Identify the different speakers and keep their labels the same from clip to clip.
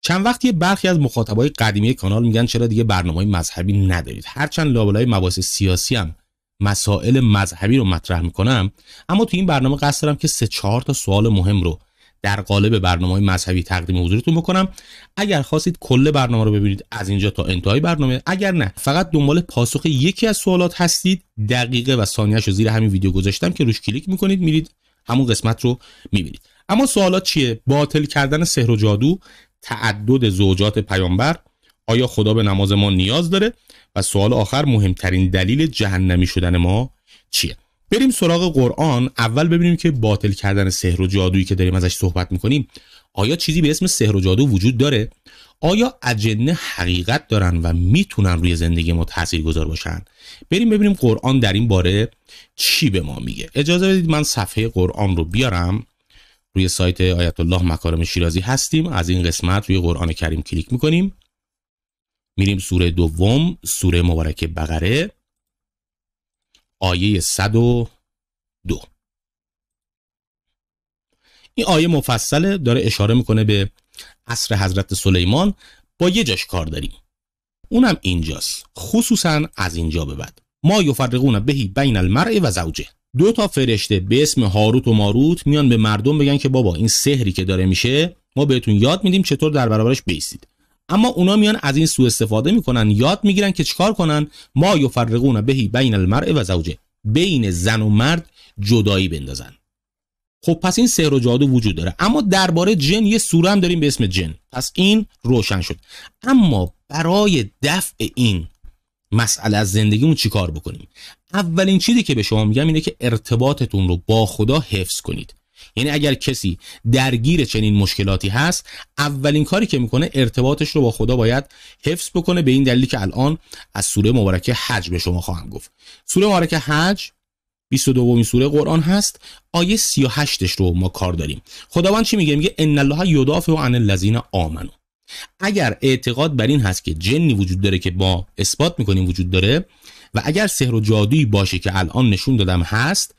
Speaker 1: چند وقتی برخی از مخاطبای قدیمی کانال میگن چرا دیگه برنامه مذهبی ندارید هرچند لابلای مباحث سیاسی هم مسائل مذهبی رو مطرح میکنم اما تو این برنامه قصد دارم که سه چهار تا سوال مهم رو در قالب برنامه مذهبی تقدیم حضورتون بکنم اگر خواستید کل برنامه رو ببینید از اینجا تا انتهای برنامه اگر نه فقط دنبال پاسخ یکی از سوالات هستید دقیقه و ثانیهش رو زیر همین ویدیو گذاشتم که روش کلیک میکنید میرید همون قسمت رو میبینید اما سوالات چیه باطل کردن سحر و جادو تعدد زوجات پیامبر آیا خدا به نماز ما نیاز داره و سوال آخر مهمترین دلیل جهنمی شدن ما چیه بریم سراغ قرآن اول ببینیم که باطل کردن سحر و جادویی که داریم ازش صحبت میکنیم آیا چیزی به اسم سحر و جادو وجود داره آیا اجنه حقیقت دارن و میتونن روی زندگی ما گذار باشن بریم ببینیم قرآن در این باره چی به ما میگه اجازه بدید من صفحه قرآن رو بیارم روی سایت آیت الله مکارم شیرازی هستیم از این قسمت روی قرآن کریم کلیک میکنیم میریم سوره دوم سوره مبارک بقره آیه 102 این آیه مفصله داره اشاره میکنه به عصر حضرت سلیمان با یه جاش کار داریم اونم اینجاست خصوصا از اینجا به بعد ما یفرقون بهی بین المرء و زوجه دو تا فرشته به اسم هاروت و ماروت میان به مردم بگن که بابا این سحری که داره میشه ما بهتون یاد میدیم چطور در برابرش بیستید اما اونا میان از این سوء استفاده میکنن یاد میگیرن که چیکار کنن ما یفرقون بهی بین المرء و زوجه بین زن و مرد جدایی بندازن خب پس این سحر و جادو وجود داره اما درباره جن یه سوره هم داریم به اسم جن پس این روشن شد اما برای دفع این مسئله از زندگیمون چیکار بکنیم اولین چیزی که به شما میگم اینه که ارتباطتون رو با خدا حفظ کنید یعنی اگر کسی درگیر چنین مشکلاتی هست اولین کاری که میکنه ارتباطش رو با خدا باید حفظ بکنه به این دلیلی که الان از سوره مبارکه حج به شما خواهم گفت سوره مبارکه حج 22 سوره قرآن هست آیه 38ش رو ما کار داریم خداوند چی میگه میگه ان الله یدافع عن الذین آمنو اگر اعتقاد بر این هست که جنی وجود داره که با اثبات میکنیم وجود داره و اگر سحر و جادویی باشه که الان نشون دادم هست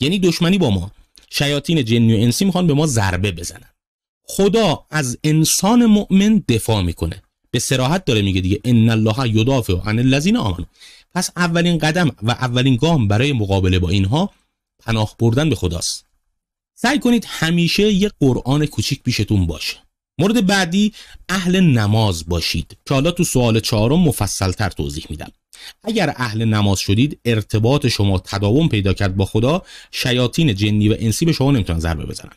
Speaker 1: یعنی دشمنی با ما شیاطین جنی و انسی میخوان به ما ضربه بزنن خدا از انسان مؤمن دفاع میکنه به سراحت داره میگه دیگه ان الله یدافع عن الذین آمنو پس اولین قدم و اولین گام برای مقابله با اینها پناه بردن به خداست سعی کنید همیشه یه قرآن کوچیک پیشتون باشه مورد بعدی اهل نماز باشید که حالا تو سوال چهارم تر توضیح میدم اگر اهل نماز شدید ارتباط شما تداوم پیدا کرد با خدا شیاطین جنی و انسی به شما نمیتونن ضربه بزنن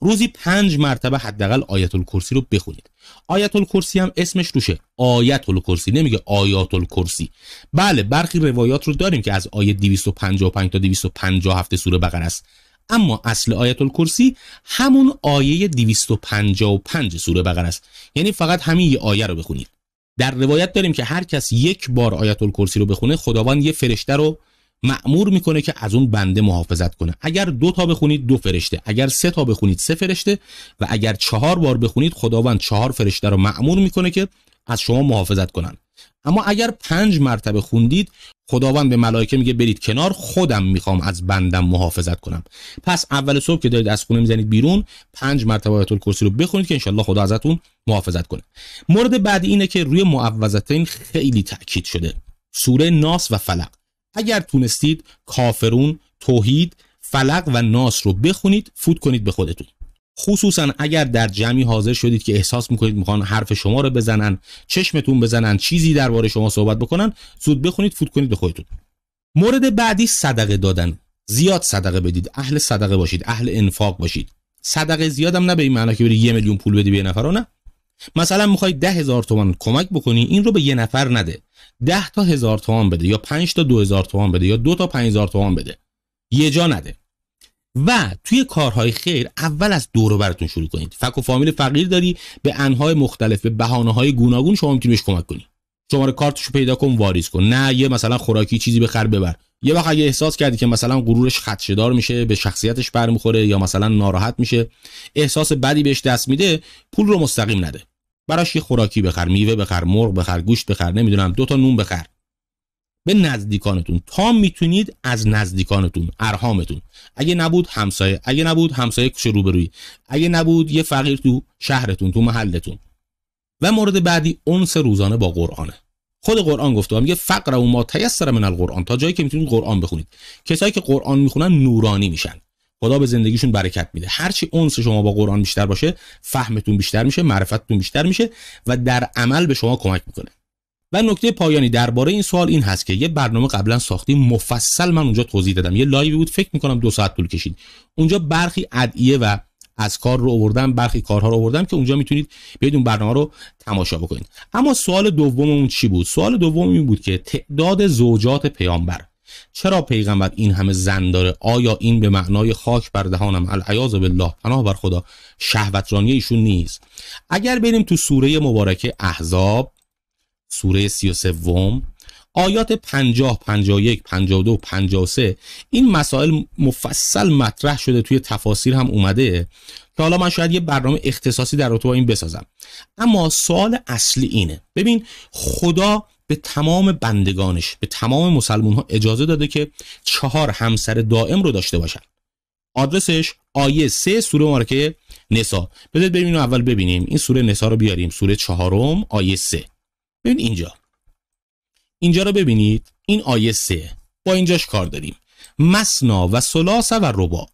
Speaker 1: روزی پنج مرتبه حداقل آیت الکرسی رو بخونید آیت الکرسی هم اسمش روشه آیت الکرسی نمیگه آیات الکرسی بله برخی روایات رو داریم که از آیه 255 تا 257 سوره بقره است اما اصل آیت الکرسی همون آیه 255 سوره بقره است یعنی فقط همین یه آیه رو بخونید در روایت داریم که هر کس یک بار آیت الکرسی رو بخونه خداوند یه فرشته رو معمور میکنه که از اون بنده محافظت کنه اگر دو تا بخونید دو فرشته اگر سه تا بخونید سه فرشته و اگر چهار بار بخونید خداوند چهار فرشته رو معمور میکنه که از شما محافظت کنن اما اگر پنج مرتبه خوندید خداوند به ملائکه میگه برید کنار خودم میخوام از بندم محافظت کنم پس اول صبح که دارید از خونه میزنید بیرون پنج مرتبه آیت الکرسی رو بخونید که انشالله خدا ازتون محافظت کنه مورد بعدی اینه که روی این خیلی تاکید شده سوره ناس و فلق اگر تونستید کافرون توحید فلق و ناس رو بخونید فوت کنید به خودتون خصوصا اگر در جمعی حاضر شدید که احساس میکنید میخوان حرف شما رو بزنن چشمتون بزنن چیزی درباره شما صحبت بکنن زود بخونید فوت کنید به خودتون مورد بعدی صدقه دادن زیاد صدقه بدید اهل صدقه باشید اهل انفاق باشید صدقه زیادم نه به این معنا که بری یه میلیون پول بدی به یه نفر نه مثلا میخوای ده هزار تومان کمک بکنی این رو به یه نفر نده ده تا هزار تومان بده یا پنج تا دو هزار تومان بده یا دو تا پنج هزار تومان بده یه جا نده و توی کارهای خیر اول از دور و براتون شروع کنید فک و فامیل فقیر داری به انهای مختلف به بهانه های گوناگون شما میتونی بهش کمک کنی شماره کارتشو پیدا کن واریز کن نه یه مثلا خوراکی چیزی بخر ببر یه وقت اگه احساس کردی که مثلا غرورش خدشه‌دار میشه به شخصیتش برمیخوره یا مثلا ناراحت میشه احساس بدی بهش دست میده پول رو مستقیم نده براش یه خوراکی بخر میوه بخر مرغ بخر گوشت بخر نمیدونم دو تا نون بخر به نزدیکانتون تا میتونید از نزدیکانتون ارهامتون اگه نبود همسایه اگه نبود همسایه کوچه روبرویی اگه نبود یه فقیر تو شهرتون تو محلتون و مورد بعدی اونس روزانه با قرآنه خود قرآن گفته میگه فقر و ما تیسر من القرآن تا جایی که میتونید قرآن بخونید کسایی که قرآن میخونن نورانی میشن خدا به زندگیشون برکت میده هرچی اونس شما با قرآن بیشتر باشه فهمتون بیشتر میشه معرفتتون بیشتر میشه و در عمل به شما کمک میکنه و نکته پایانی درباره این سوال این هست که یه برنامه قبلا ساختیم مفصل من اونجا توضیح دادم یه لایو بود فکر میکنم دو ساعت طول کشید اونجا برخی ادعیه و از کار رو آوردم برخی کارها رو آوردم که اونجا میتونید بیاید اون برنامه رو تماشا بکنید اما سوال دوممون چی بود سوال دوم این بود که تعداد زوجات پیامبر چرا پیغمبر این همه زن داره آیا این به معنای خاک بر دهانم العیاذ بالله پناه بر خدا شهوترانی ایشون نیست اگر بریم تو سوره مبارکه احزاب سوره 33 آیات 50 51 52 53 این مسائل مفصل مطرح شده توی تفاسیر هم اومده که حالا من شاید یه برنامه اختصاصی در رابطه این بسازم اما سوال اصلی اینه ببین خدا به تمام بندگانش به تمام مسلمون ها اجازه داده که چهار همسر دائم رو داشته باشن آدرسش آیه سه سوره مارکه نسا بذارید بریم اول ببینیم این سوره نسا رو بیاریم سوره چهارم آیه سه ببین اینجا اینجا رو ببینید این آیه سه با اینجاش کار داریم مسنا و سلاس و ربا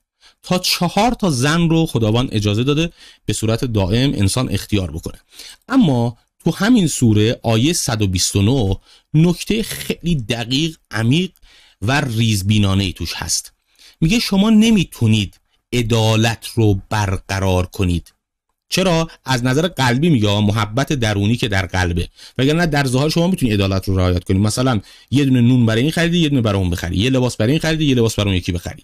Speaker 1: تا چهار تا زن رو خداوند اجازه داده به صورت دائم انسان اختیار بکنه اما تو همین سوره آیه 129 نکته خیلی دقیق عمیق و ریزبینانه ای توش هست میگه شما نمیتونید عدالت رو برقرار کنید چرا از نظر قلبی میگه محبت درونی که در قلبه وگرنه در ظاهر شما میتونی عدالت رو رعایت کنی مثلا یه دونه نون برای این خریدی یه دونه برای اون بخری یه لباس برای این خریدی یه لباس برای اون یکی بخری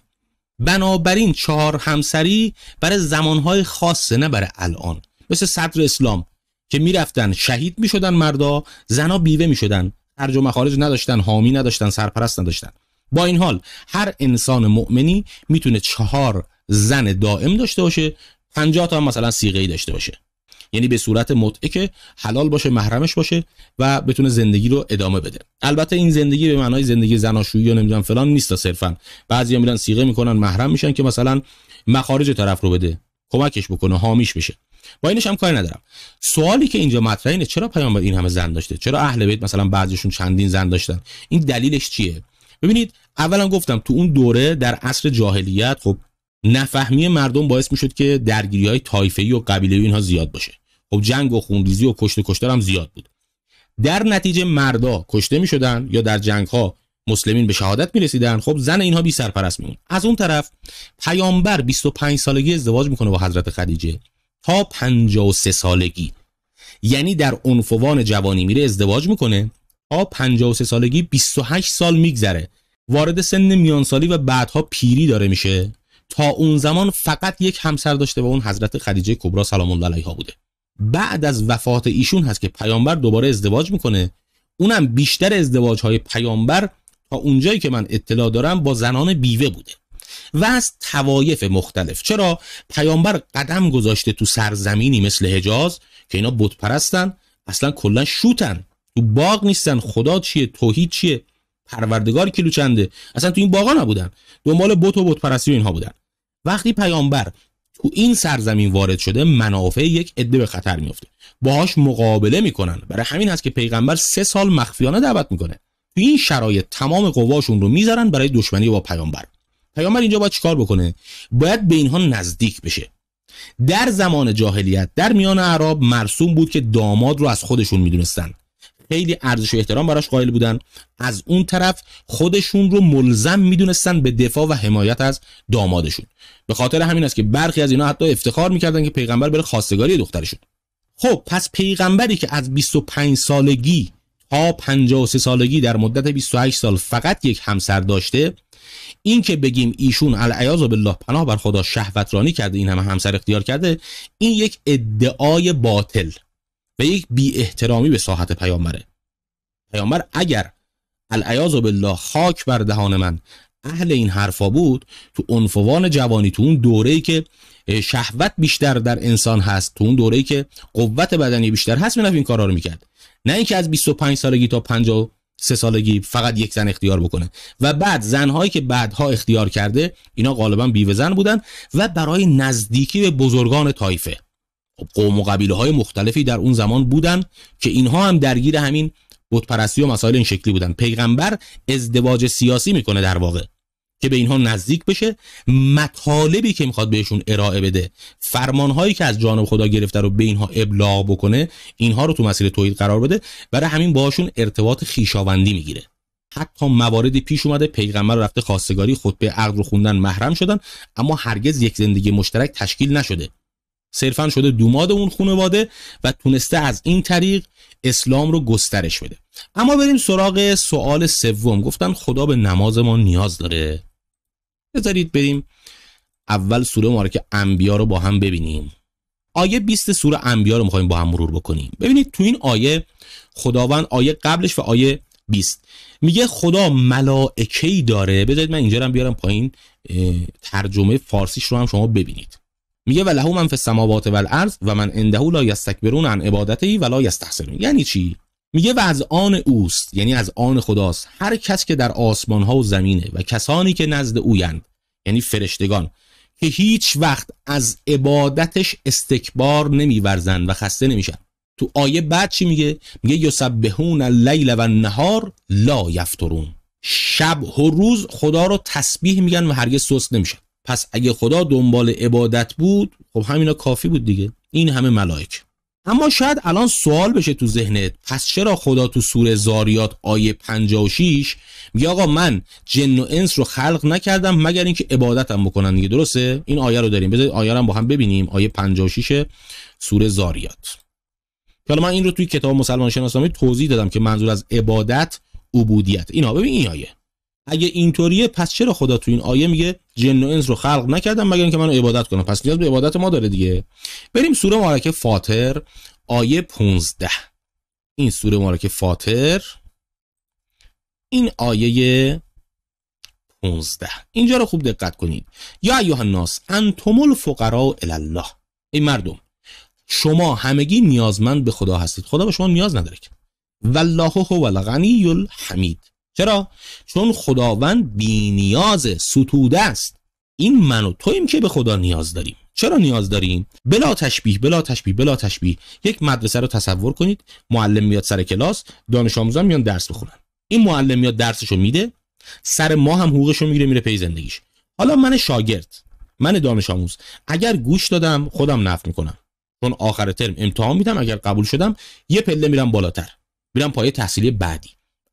Speaker 1: بنابراین چهار همسری برای زمانهای خاصه نه برای الان مثل صدر اسلام که میرفتن شهید میشدن مردا زنا بیوه میشدن هر و مخارج نداشتن حامی نداشتن سرپرست نداشتن با این حال هر انسان مؤمنی میتونه چهار زن دائم داشته باشه 50 تا هم مثلا سیغه ای داشته باشه یعنی به صورت متعه که حلال باشه محرمش باشه و بتونه زندگی رو ادامه بده البته این زندگی به معنای زندگی زناشویی یا نمیدونم فلان نیست صرفا بعضیا میرن سیغه میکنن محرم میشن که مثلا مخارج طرف رو بده کمکش بکنه حامیش بشه با اینش هم کاری ندارم سوالی که اینجا مطرح اینه چرا پیامبر این همه زن داشته چرا اهل بیت مثلا بعضیشون چندین زن داشتن این دلیلش چیه ببینید اولا گفتم تو اون دوره در عصر جاهلیت خب نفهمی مردم باعث میشد که درگیری های ای و قبیله اینها زیاد باشه خب جنگ و خونریزی و و کشتار هم زیاد بود در نتیجه مردا کشته میشدن یا در جنگ ها مسلمین به شهادت می رسیدن خب زن اینها بی سرپرست میمون از اون طرف پیامبر 25 سالگی ازدواج میکنه با حضرت خدیجه تا 53 سالگی یعنی در عنفوان جوانی میره ازدواج میکنه تا 53 سالگی 28 سال میگذره وارد سن میانسالی و بعدها پیری داره میشه تا اون زمان فقط یک همسر داشته و اون حضرت خدیجه کبرا سلام الله علیها بوده بعد از وفات ایشون هست که پیامبر دوباره ازدواج میکنه اونم بیشتر ازدواج های پیامبر تا اونجایی که من اطلاع دارم با زنان بیوه بوده و از توایف مختلف چرا پیامبر قدم گذاشته تو سرزمینی مثل حجاز که اینا بت اصلا کلا شوتن تو باغ نیستن خدا چیه توحید چیه پروردگار کیلوچنده اصلا تو این باغا نبودن دنبال بت و بت پرستی اینها بودن وقتی پیامبر تو این سرزمین وارد شده منافع یک عده به خطر میفته باهاش مقابله میکنن برای همین هست که پیغمبر سه سال مخفیانه دعوت میکنه تو این شرایط تمام قواشون رو میذارن برای دشمنی با پیامبر پیامبر اینجا باید چیکار بکنه باید به اینها نزدیک بشه در زمان جاهلیت در میان عرب مرسوم بود که داماد رو از خودشون میدونستن خیلی ارزش و احترام براش قائل بودن از اون طرف خودشون رو ملزم میدونستن به دفاع و حمایت از دامادشون به خاطر همین است که برخی از اینا حتی افتخار میکردن که پیغمبر بره خواستگاری دخترشون خب پس پیغمبری که از 25 سالگی تا 53 سالگی در مدت 28 سال فقط یک همسر داشته این که بگیم ایشون العیاذ بالله پناه بر خدا شهوترانی کرده این همه همسر اختیار کرده این یک ادعای باطل و یک بی احترامی به ساحت پیامبره پیامبر اگر العیاذ بالله خاک بر دهان من اهل این حرفا بود تو انفوان جوانی تو اون دوره‌ای که شهوت بیشتر در انسان هست تو اون دوره‌ای که قوت بدنی بیشتر هست می این کارا رو میکرد نه اینکه از 25 سالگی تا 53 سالگی فقط یک زن اختیار بکنه و بعد زنهایی که بعدها اختیار کرده اینا غالبا بیوه بودن و برای نزدیکی به بزرگان تایفه. قوم و قبیله های مختلفی در اون زمان بودن که اینها هم درگیر همین بتپرستی و مسائل این شکلی بودن پیغمبر ازدواج سیاسی میکنه در واقع که به اینها نزدیک بشه مطالبی که میخواد بهشون ارائه بده فرمانهایی که از جانب خدا گرفته رو به اینها ابلاغ بکنه اینها رو تو مسیر توحید قرار بده برای همین باشون ارتباط خیشاوندی میگیره حتی مواردی پیش اومده پیغمبر رفته خواستگاری به عقل رو خوندن محرم شدن اما هرگز یک زندگی مشترک تشکیل نشده صرفا شده دوماد اون خانواده و تونسته از این طریق اسلام رو گسترش بده اما بریم سراغ سوال سوم گفتن خدا به نماز ما نیاز داره بذارید بریم اول سوره مارک انبیا رو با هم ببینیم آیه 20 سوره انبیا رو میخوایم با هم مرور بکنیم ببینید تو این آیه خداوند آیه قبلش و آیه 20 میگه خدا ملائکه‌ای داره بذارید من اینجا رو بیارم پایین ترجمه فارسیش رو هم شما ببینید میگه و لهو من فی السماوات و الارض و من عنده لا یستکبرون عن عبادته و لا یستحسرون یعنی چی میگه و از آن اوست یعنی از آن خداست هر کس که در آسمان ها و زمینه و کسانی که نزد اویند یعنی فرشتگان که هیچ وقت از عبادتش استکبار نمیورزند و خسته نمیشن تو آیه بعد چی میگه میگه یسبحون اللیل و النهار لا یفترون شب و روز خدا رو تسبیح میگن و هرگز سست نمیشن پس اگه خدا دنبال عبادت بود خب همینا کافی بود دیگه این همه ملائک اما شاید الان سوال بشه تو ذهنت پس چرا خدا تو سوره زاریات آیه 56 میگه آقا من جن و انس رو خلق نکردم مگر اینکه عبادتم بکنن دیگه درسته این آیه رو داریم بذارید آیه رو با هم ببینیم آیه 56 سوره زاریات حالا من این رو توی کتاب مسلمان شناسنامه توضیح دادم که منظور از عبادت عبودیت اینا ببین این آیه اگه اینطوریه پس چرا خدا تو این آیه میگه جن و انس رو خلق نکردم مگر اینکه منو عبادت کنم پس نیاز به عبادت ما داره دیگه بریم سوره مبارکه فاطر آیه 15 این سوره مبارکه فاطر این آیه 15 اینجا رو خوب دقت کنید یا ایها الناس انتم الفقراء الی الله ای مردم شما همگی نیازمند به خدا هستید خدا به شما نیاز نداره والله هو الغنی الحمید چرا چون خداوند نیاز ستوده است این من و تویم که به خدا نیاز داریم چرا نیاز داریم بلا تشبیه بلا تشبیه بلا تشبیه یک مدرسه رو تصور کنید معلم میاد سر کلاس دانش آموزان میان درس بخونن این معلم میاد درسشو میده سر ما هم حقوقشو میگیره میره پی زندگیش حالا من شاگرد من دانش آموز اگر گوش دادم خودم نفت میکنم چون آخر ترم امتحان میدم اگر قبول شدم یه پله میرم بالاتر میرم پایه تحصیلی بعدی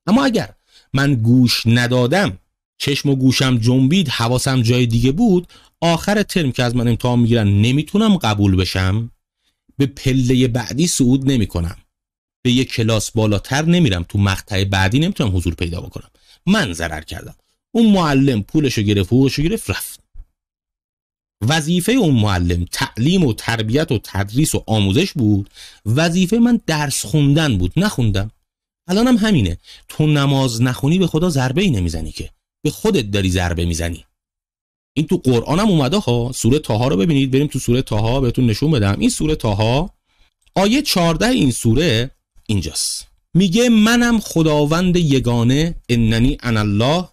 Speaker 1: اما اگر من گوش ندادم چشم و گوشم جنبید حواسم جای دیگه بود آخر ترم که از من امتحان میگیرن نمیتونم قبول بشم به پله بعدی صعود نمیکنم به یه کلاس بالاتر نمیرم تو مقطع بعدی نمیتونم حضور پیدا بکنم من ضرر کردم اون معلم پولشو گرفت حقوقشو گرفت رفت وظیفه اون معلم تعلیم و تربیت و تدریس و آموزش بود وظیفه من درس خوندن بود نخوندم الان هم همینه تو نماز نخونی به خدا ضربه ای نمیزنی که به خودت داری ضربه میزنی این تو قرآن هم اومده ها سوره تاها رو ببینید بریم تو سوره تاها بهتون نشون بدم این سوره تاها آیه 14 این سوره اینجاست میگه منم خداوند یگانه اننی ان الله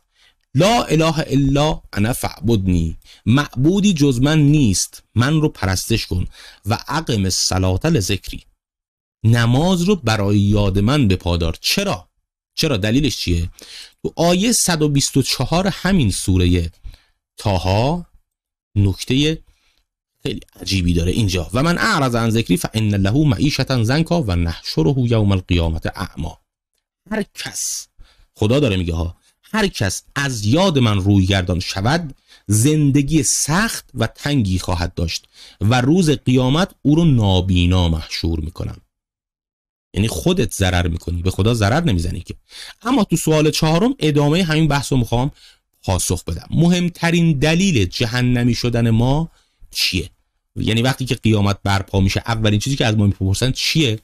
Speaker 1: لا اله الا انا فعبدنی معبودی جز من نیست من رو پرستش کن و عقم الصلاه ذکری نماز رو برای یاد من به پادار چرا چرا دلیلش چیه تو آیه 124 همین سوره تاها نکته خیلی عجیبی داره اینجا و من اعرض عن ذکری فان له معیشتا زنکا و نحشره یوم القیامت اعما هر کس خدا داره میگه ها هر کس از یاد من روی گردان شود زندگی سخت و تنگی خواهد داشت و روز قیامت او رو نابینا محشور میکنم یعنی خودت ضرر میکنی به خدا ضرر نمیزنی که اما تو سوال چهارم ادامه همین بحث رو میخوام پاسخ بدم مهمترین دلیل جهنمی شدن ما چیه یعنی وقتی که قیامت برپا میشه اولین چیزی که از ما میپرسن چیه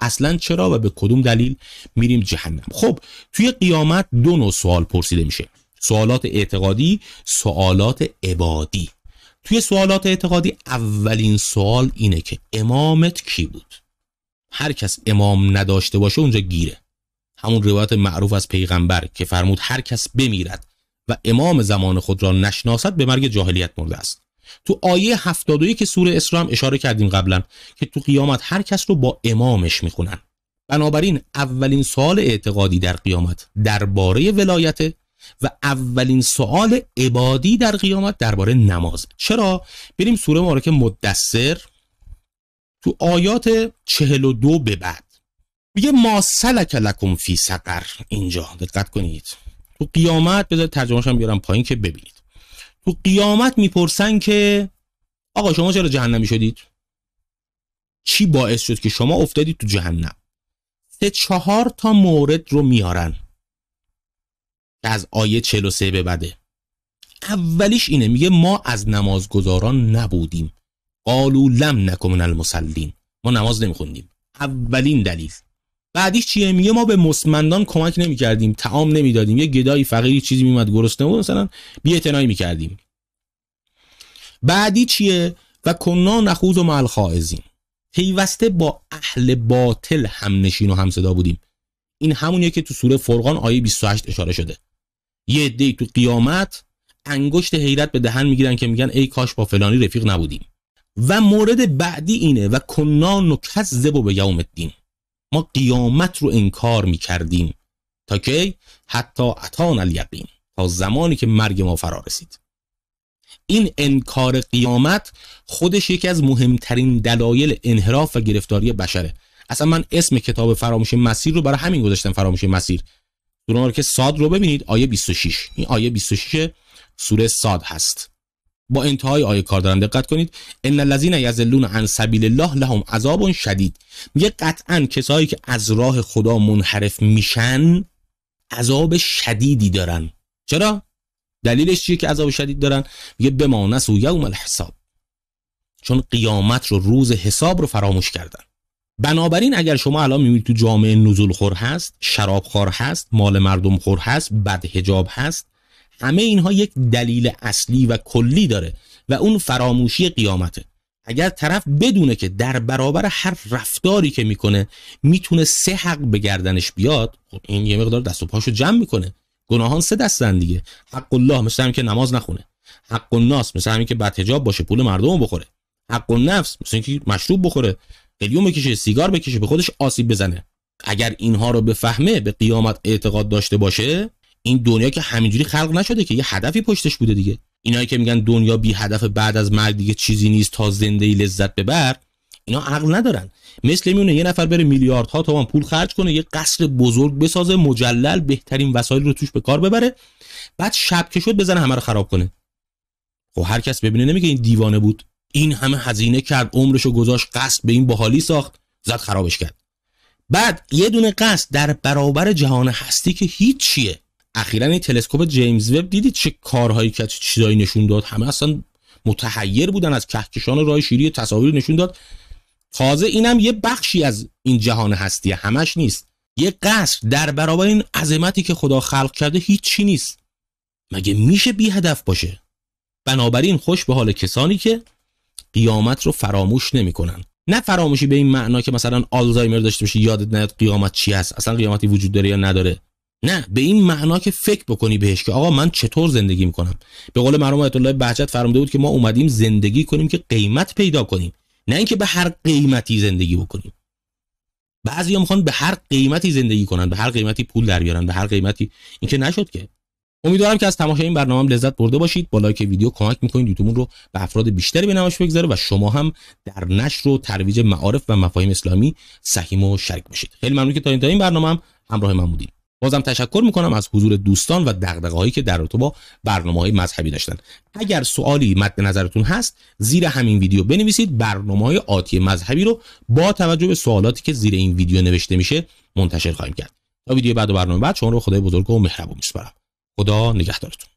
Speaker 1: اصلا چرا و به کدوم دلیل میریم جهنم خب توی قیامت دو نوع سوال پرسیده میشه سوالات اعتقادی سوالات عبادی توی سوالات اعتقادی اولین سوال اینه که امامت کی بود هر کس امام نداشته باشه اونجا گیره همون روایت معروف از پیغمبر که فرمود هر کس بمیرد و امام زمان خود را نشناسد به مرگ جاهلیت مرده است تو آیه 71 که سوره اسراء هم اشاره کردیم قبلا که تو قیامت هر کس رو با امامش میخونن بنابراین اولین سوال اعتقادی در قیامت درباره ولایت و اولین سوال عبادی در قیامت درباره نماز چرا بریم سوره مبارکه مدثر تو آیات 42 به بعد میگه ما سلک لکم فی سقر اینجا دقت کنید تو قیامت بذار ترجمه بیارم پایین که ببینید تو قیامت میپرسن که آقا شما چرا جهنمی شدید چی باعث شد که شما افتادید تو جهنم سه چهار تا مورد رو میارن که از آیه 43 به بعده اولیش اینه میگه ما از نمازگزاران نبودیم قالوا لم نکن من المسلین ما نماز نمیخوندیم اولین دلیل بعدی چیه میگه ما به مسمندان کمک نمیکردیم تعام نمیدادیم یه گدایی فقیری چیزی میومد گرسنه بود مثلا می میکردیم بعدی چیه و کنا نخوض و خائزین پیوسته با اهل باطل هم نشین و هم صدا بودیم این همونیه که تو سوره فرقان آیه 28 اشاره شده یه دی تو قیامت انگشت حیرت به دهن میگیرن که میگن ای کاش با فلانی رفیق نبودیم و مورد بعدی اینه و کنان و کذب و به یوم الدین ما قیامت رو انکار می کردیم تا کی حتی اتان الیقین تا زمانی که مرگ ما فرا رسید این انکار قیامت خودش یکی از مهمترین دلایل انحراف و گرفتاری بشره اصلا من اسم کتاب فراموش مسیر رو برای همین گذاشتم فراموش مسیر سوره که ساد رو ببینید آیه 26 این آیه 26 سوره ساد هست با انتهای آیه کار دارم دقت کنید ان الذین یذلون عن سبیل الله لهم عذاب شدید میگه قطعا کسایی که از راه خدا منحرف میشن عذاب شدیدی دارن چرا دلیلش چیه که عذاب شدید دارن میگه بمانس و یوم الحساب چون قیامت رو روز حساب رو فراموش کردن بنابراین اگر شما الان میبینید تو جامعه نزول خور هست شراب خور هست مال مردم خور هست بد هست همه اینها یک دلیل اصلی و کلی داره و اون فراموشی قیامته اگر طرف بدونه که در برابر هر رفتاری که میکنه میتونه سه حق به گردنش بیاد خب این یه مقدار دست و پاشو جمع میکنه گناهان سه دستن دیگه حق الله مثل همین که نماز نخونه حق الناس مثل همین که حجاب باشه پول مردم بخوره حق النفس مثل اینکه مشروب بخوره قلیون بکشه سیگار بکشه به خودش آسیب بزنه اگر اینها رو بفهمه به قیامت اعتقاد داشته باشه این دنیا که همینجوری خلق نشده که یه هدفی پشتش بوده دیگه اینایی که میگن دنیا بی هدف بعد از مرگ دیگه چیزی نیست تا زنده ای لذت ببر اینا عقل ندارن مثل میونه یه نفر بره میلیاردها تومان پول خرج کنه یه قصر بزرگ بسازه مجلل بهترین وسایل رو توش به کار ببره بعد شب که شد بزنه همه رو خراب کنه خب هر کس ببینه نمیگه این دیوانه بود این همه هزینه کرد عمرشو گذاشت قصد به این باحالی ساخت زد خرابش کرد بعد یه دونه قصد در برابر جهان هستی که هیچ چیه اخیرا این تلسکوپ جیمز وب دیدید چه کارهایی که چه چیزایی نشون داد همه اصلا متحیر بودن از کهکشان و راه شیری تصاویر نشون داد تازه اینم یه بخشی از این جهان هستی همش نیست یه قصر در برابر این عظمتی که خدا خلق کرده هیچی نیست مگه میشه بی هدف باشه بنابراین خوش به حال کسانی که قیامت رو فراموش نمیکنن نه فراموشی به این معنا که مثلا آلزایمر داشته باشی یادت نیاد قیامت چی هست اصلا قیامتی وجود داره یا نداره نه به این معنا که فکر بکنی بهش که آقا من چطور زندگی میکنم به قول مرحوم آیت الله بهجت فرموده بود که ما اومدیم زندگی کنیم که قیمت پیدا کنیم نه اینکه به هر قیمتی زندگی بکنیم بعضیا میخوان به هر قیمتی زندگی کنن به هر قیمتی پول در بیارن به هر قیمتی این نشد که امیدوارم که از تماشای این برنامه لذت برده باشید با لایک ویدیو کمک میکنید یوتیوبمون رو به افراد بیشتری به نمایش بگذاره و شما هم در نشر و ترویج معارف و مفاهیم اسلامی سهیم و شریک بشید خیلی ممنون که تا این تا این برنامه همراه من بودید بازم تشکر میکنم از حضور دوستان و هایی که در رابطه با های مذهبی داشتن اگر سوالی مد نظرتون هست زیر همین ویدیو بنویسید برنامه های آتی مذهبی رو با توجه به سوالاتی که زیر این ویدیو نوشته میشه منتشر خواهیم کرد تا ویدیو بعد و برنامه بعد شما رو خدای بزرگ و مهربون میسپارم خدا نگهدارتون